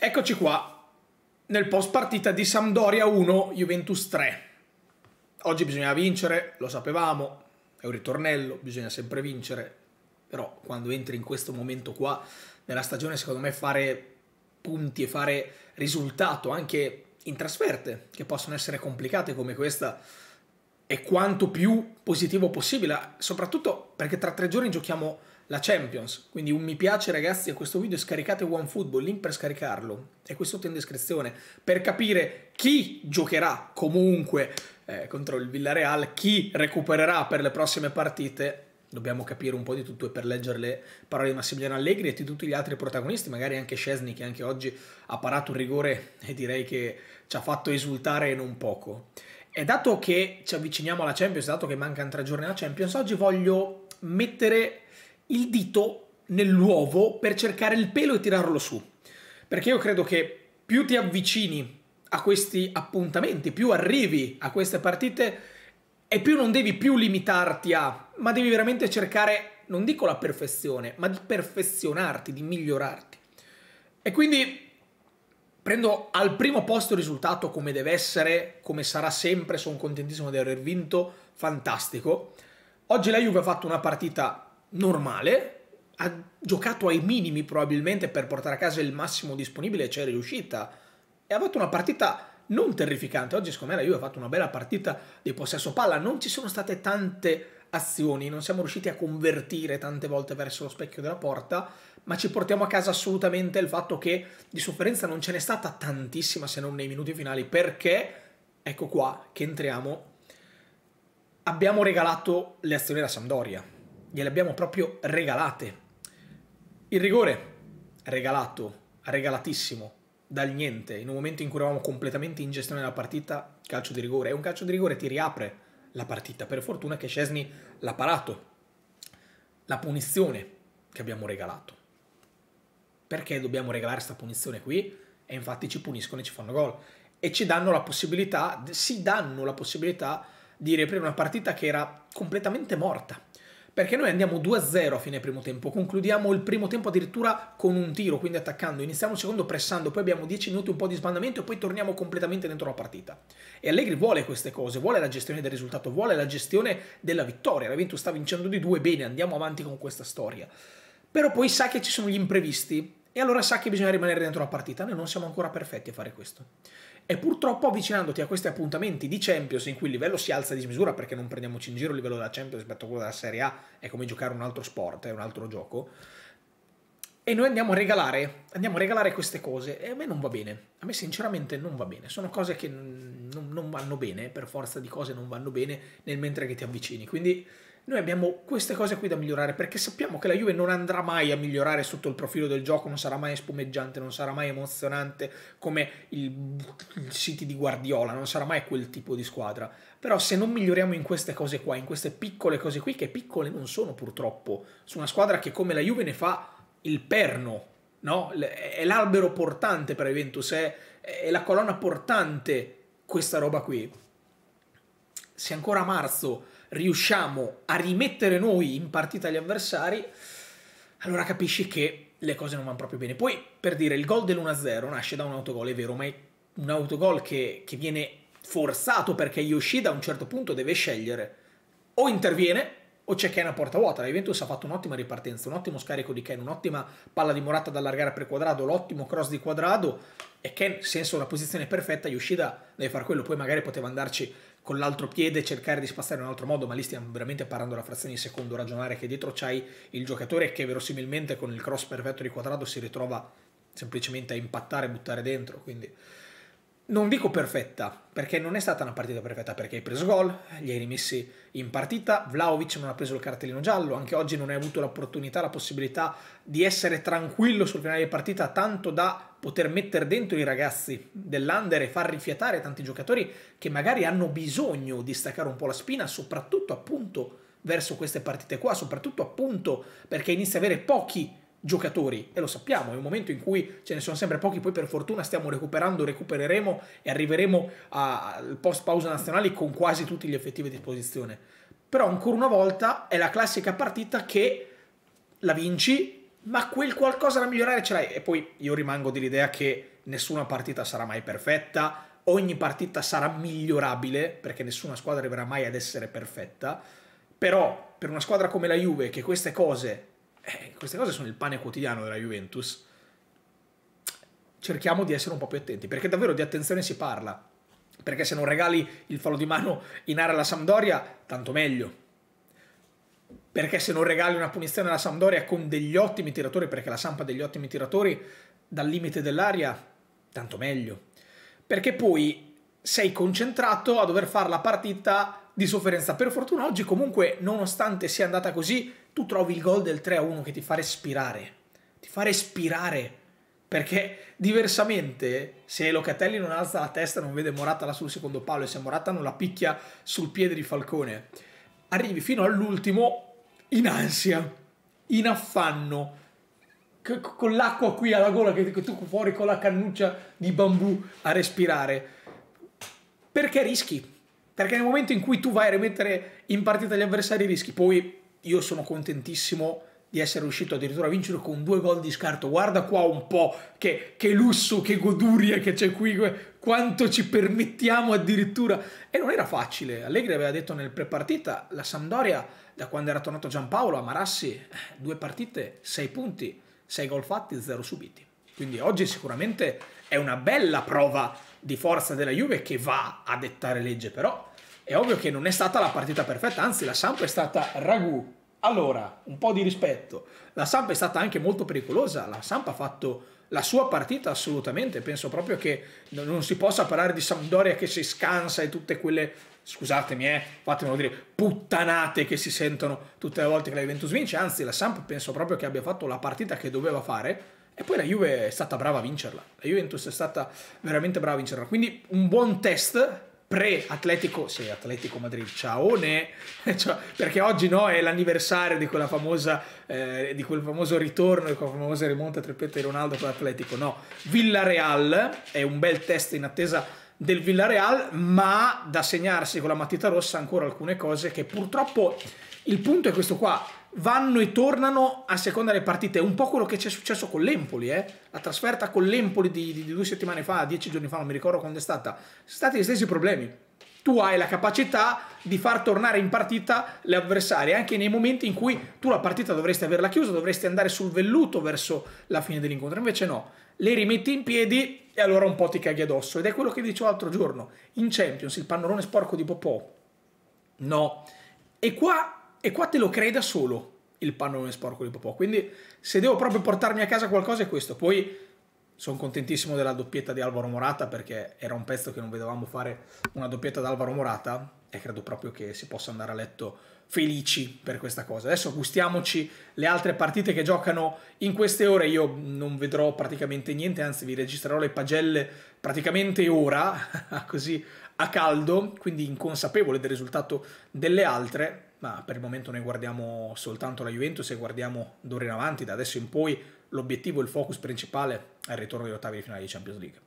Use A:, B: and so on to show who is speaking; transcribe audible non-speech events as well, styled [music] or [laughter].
A: Eccoci qua, nel post partita di Sampdoria 1, Juventus 3. Oggi bisognava vincere, lo sapevamo, è un ritornello, bisogna sempre vincere, però quando entri in questo momento qua nella stagione secondo me fare punti e fare risultato anche in trasferte che possono essere complicate come questa è quanto più positivo possibile, soprattutto perché tra tre giorni giochiamo la Champions. Quindi un mi piace ragazzi a questo video, scaricate OneFootball, link per scaricarlo è qui sotto in descrizione, per capire chi giocherà comunque eh, contro il Villareal, chi recupererà per le prossime partite. Dobbiamo capire un po' di tutto e per leggere le parole di Massimiliano Allegri e di tutti gli altri protagonisti, magari anche Scesni che anche oggi ha parato un rigore e direi che ci ha fatto esultare non poco. E dato che ci avviciniamo alla Champions, dato che mancano tre giorni alla Champions, oggi voglio mettere il dito nell'uovo per cercare il pelo e tirarlo su. Perché io credo che più ti avvicini a questi appuntamenti, più arrivi a queste partite e più non devi più limitarti a, ma devi veramente cercare, non dico la perfezione, ma di perfezionarti, di migliorarti. E quindi prendo al primo posto il risultato come deve essere, come sarà sempre, sono contentissimo di aver vinto, fantastico. Oggi la Juve ha fatto una partita normale, ha giocato ai minimi probabilmente per portare a casa il massimo disponibile e ci è riuscita. E ha fatto una partita non terrificante. Oggi secondo me la Juve ha fatto una bella partita di possesso palla, non ci sono state tante azioni, non siamo riusciti a convertire tante volte verso lo specchio della porta, ma ci portiamo a casa assolutamente il fatto che di sofferenza non ce n'è stata tantissima se non nei minuti finali, perché ecco qua che entriamo abbiamo regalato le azioni alla Sampdoria gliele abbiamo proprio regalate. Il rigore regalato, regalatissimo, dal niente, in un momento in cui eravamo completamente in gestione della partita, calcio di rigore. E un calcio di rigore ti riapre la partita. Per fortuna che Scesni l'ha parato. La punizione che abbiamo regalato. Perché dobbiamo regalare questa punizione qui? E infatti ci puniscono e ci fanno gol. E ci danno la possibilità, si danno la possibilità di riaprire una partita che era completamente morta perché noi andiamo 2-0 a fine primo tempo, concludiamo il primo tempo addirittura con un tiro, quindi attaccando, iniziamo il secondo pressando, poi abbiamo 10 minuti un po' di sbandamento e poi torniamo completamente dentro la partita. E Allegri vuole queste cose, vuole la gestione del risultato, vuole la gestione della vittoria, la Ventus sta vincendo di due, bene, andiamo avanti con questa storia. Però poi sa che ci sono gli imprevisti e allora sa che bisogna rimanere dentro la partita, noi non siamo ancora perfetti a fare questo. E purtroppo avvicinandoti a questi appuntamenti di Champions in cui il livello si alza di misura perché non prendiamoci in giro il livello della Champions rispetto a quello della Serie A è come giocare un altro sport, è un altro gioco. E noi andiamo a regalare, andiamo a regalare queste cose e a me non va bene. A me sinceramente non va bene. Sono cose che non, non vanno bene, per forza di cose non vanno bene nel mentre che ti avvicini. Quindi noi abbiamo queste cose qui da migliorare perché sappiamo che la Juve non andrà mai a migliorare sotto il profilo del gioco, non sarà mai spumeggiante, non sarà mai emozionante come il, il City di Guardiola, non sarà mai quel tipo di squadra. Però se non miglioriamo in queste cose qua, in queste piccole cose qui, che piccole non sono purtroppo, su una squadra che come la Juve ne fa il perno No? È l'albero portante per Juventus, è, è, la colonna portante questa roba qui. Se ancora a marzo riusciamo a rimettere noi in partita gli avversari, allora capisci che le cose non vanno proprio bene. Poi, per dire, il gol dell'1-0 nasce da un autogol, è vero, ma è un autogol che, che viene forzato perché Yoshida a un certo punto deve scegliere o interviene o c'è Ken a porta vuota. La Juventus ha fatto un'ottima ripartenza, un ottimo scarico di Ken, un'ottima palla di Morata da allargare per quadrato, l'ottimo cross di quadrato e Ken, senso una posizione perfetta, Yoshida deve fare quello, poi magari poteva andarci con l'altro piede cercare di spazzare in un altro modo, ma lì stiamo veramente parlando la frazione di secondo ragionare che dietro c'hai il giocatore che verosimilmente con il cross perfetto di quadrato si ritrova semplicemente a impattare e buttare dentro, quindi non dico perfetta, perché non è stata una partita perfetta, perché hai preso gol, li hai rimessi in partita, Vlaovic non ha preso il cartellino giallo, anche oggi non hai avuto l'opportunità, la possibilità di essere tranquillo sul finale di partita, tanto da poter mettere dentro i ragazzi dell'Under e far rifiatare tanti giocatori che magari hanno bisogno di staccare un po' la spina, soprattutto appunto verso queste partite qua, soprattutto appunto perché inizia a avere pochi giocatori e lo sappiamo, è un momento in cui ce ne sono sempre pochi, poi per fortuna stiamo recuperando, recupereremo e arriveremo al post pausa nazionali con quasi tutti gli effettivi a disposizione. Però ancora una volta è la classica partita che la vinci, ma quel qualcosa da migliorare ce l'hai e poi io rimango dell'idea che nessuna partita sarà mai perfetta, ogni partita sarà migliorabile perché nessuna squadra arriverà mai ad essere perfetta, però per una squadra come la Juve che queste cose eh, queste cose sono il pane quotidiano della Juventus, cerchiamo di essere un po' più attenti, perché davvero di attenzione si parla, perché se non regali il fallo di mano in area alla Sampdoria, tanto meglio. Perché se non regali una punizione alla Sampdoria con degli ottimi tiratori, perché la Sampa ha degli ottimi tiratori, dal limite dell'aria, tanto meglio. Perché poi sei concentrato a dover fare la partita di sofferenza. Per fortuna oggi comunque, nonostante sia andata così, tu trovi il gol del 3-1 che ti fa respirare, ti fa respirare, perché diversamente se Locatelli non alza la testa non vede Morata là sul secondo palo e se Morata non la picchia sul piede di Falcone, arrivi fino all'ultimo in ansia, in affanno, con l'acqua qui alla gola che tu fuori con la cannuccia di bambù a respirare. Perché rischi? Perché nel momento in cui tu vai a rimettere in partita gli avversari rischi, poi io sono contentissimo di essere riuscito addirittura a vincere con due gol di scarto. Guarda qua un po' che, che lusso, che goduria che c'è qui, quanto ci permettiamo addirittura. E non era facile. Allegri aveva detto nel prepartita, la Sampdoria, da quando era tornato Giampaolo a Marassi, eh, due partite, sei punti, sei gol fatti, zero subiti. Quindi oggi sicuramente è una bella prova di forza della Juve che va a dettare legge, però è ovvio che non è stata la partita perfetta, anzi la Samp è stata ragù. Allora, un po' di rispetto. La Samp è stata anche molto pericolosa, la Samp ha fatto la sua partita assolutamente, penso proprio che non si possa parlare di Sampdoria che si scansa e tutte quelle scusatemi, eh, fatemelo dire, puttanate che si sentono tutte le volte che la Juventus vince, anzi la Samp penso proprio che abbia fatto la partita che doveva fare e poi la Juve è stata brava a vincerla, la Juventus è stata veramente brava a vincerla, quindi un buon test pre-Atletico, sì, Atletico Madrid, ciao, [laughs] cioè, perché oggi no, è l'anniversario di, famosa, eh, di quel famoso ritorno, di quella famosa rimonta tripletta e Ronaldo con l'Atletico, no, Villarreal, è un bel test in attesa del Villarreal, ma da segnarsi con la matita rossa ancora alcune cose che purtroppo il punto è questo qua, vanno e tornano a seconda delle partite. È Un po' quello che c'è successo con l'Empoli, eh? la trasferta con l'Empoli di, di, di, due settimane fa, dieci giorni fa, non mi ricordo quando è stata. Sono stati gli stessi problemi. Tu hai la capacità di far tornare in partita le avversarie, anche nei momenti in cui tu la partita dovresti averla chiusa, dovresti andare sul velluto verso la fine dell'incontro. Invece no, le rimetti in piedi e allora un po' ti caghi addosso. Ed è quello che dicevo l'altro giorno. In Champions il pannolone sporco di Popò. No. E qua e qua te lo crei da solo il pannone sporco di Popò. Quindi se devo proprio portarmi a casa qualcosa è questo. Poi sono contentissimo della doppietta di Alvaro Morata perché era un pezzo che non vedevamo fare una doppietta da Alvaro Morata e credo proprio che si possa andare a letto felici per questa cosa. Adesso gustiamoci le altre partite che giocano in queste ore. Io non vedrò praticamente niente, anzi vi registrerò le pagelle praticamente ora, [laughs] così a caldo, quindi inconsapevole del risultato delle altre ma per il momento noi guardiamo soltanto la Juventus e guardiamo d'ora in avanti, da adesso in poi l'obiettivo, il focus principale è il ritorno agli ottavi di finale di Champions League.